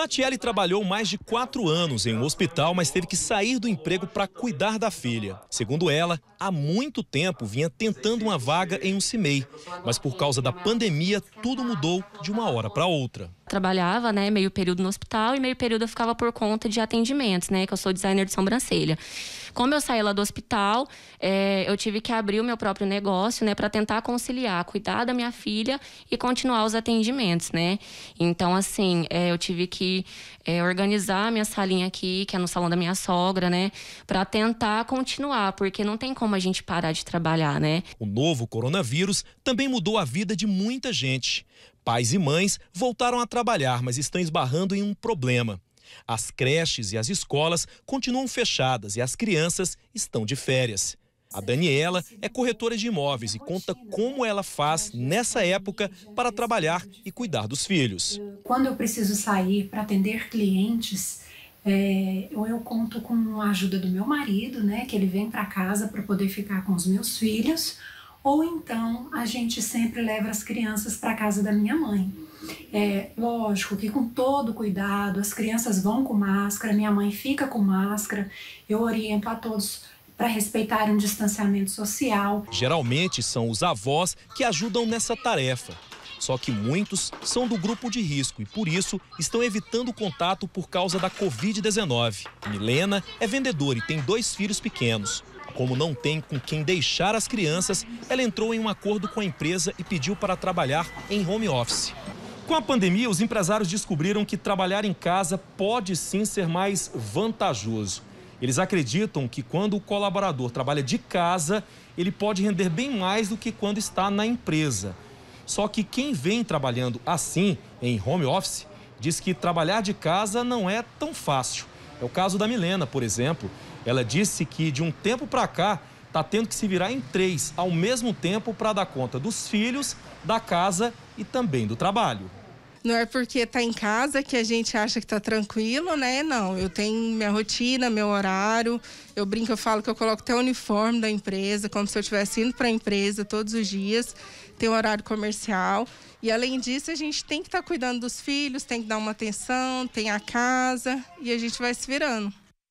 Natiele trabalhou mais de quatro anos em um hospital, mas teve que sair do emprego para cuidar da filha. Segundo ela, há muito tempo vinha tentando uma vaga em um CIMEI, mas por causa da pandemia, tudo mudou de uma hora para outra. Trabalhava, né, meio período no hospital e meio período eu ficava por conta de atendimentos, né, que eu sou designer de sobrancelha. Como eu saí lá do hospital, é, eu tive que abrir o meu próprio negócio, né, para tentar conciliar, cuidar da minha filha e continuar os atendimentos, né? Então, assim, é, eu tive que é, organizar a minha salinha aqui, que é no salão da minha sogra, né, para tentar continuar, porque não tem como a gente parar de trabalhar, né? O novo coronavírus também mudou a vida de muita gente. Pais e mães voltaram a trabalhar, mas estão esbarrando em um problema as creches e as escolas continuam fechadas e as crianças estão de férias. A Daniela é corretora de imóveis e conta né? como ela faz nessa época para é trabalhar e cuidar dos filhos. Quando eu preciso sair para atender clientes, é, ou eu conto com a ajuda do meu marido, né, que ele vem para casa para poder ficar com os meus filhos, ou então a gente sempre leva as crianças para casa da minha mãe. É, lógico que com todo cuidado, as crianças vão com máscara, minha mãe fica com máscara, eu oriento a todos para respeitarem um o distanciamento social. Geralmente são os avós que ajudam nessa tarefa. Só que muitos são do grupo de risco e, por isso, estão evitando contato por causa da Covid-19. Milena é vendedora e tem dois filhos pequenos. Como não tem com quem deixar as crianças, ela entrou em um acordo com a empresa e pediu para trabalhar em home office. Com a pandemia, os empresários descobriram que trabalhar em casa pode sim ser mais vantajoso. Eles acreditam que quando o colaborador trabalha de casa, ele pode render bem mais do que quando está na empresa. Só que quem vem trabalhando assim, em home office, diz que trabalhar de casa não é tão fácil. É o caso da Milena, por exemplo. Ela disse que de um tempo para cá está tendo que se virar em três ao mesmo tempo para dar conta dos filhos, da casa e também do trabalho. Não é porque tá em casa que a gente acha que tá tranquilo, né? Não, eu tenho minha rotina, meu horário. Eu brinco, eu falo que eu coloco até o uniforme da empresa, como se eu estivesse indo para a empresa todos os dias. Tem horário comercial. E além disso, a gente tem que estar tá cuidando dos filhos, tem que dar uma atenção, tem a casa e a gente vai se virando.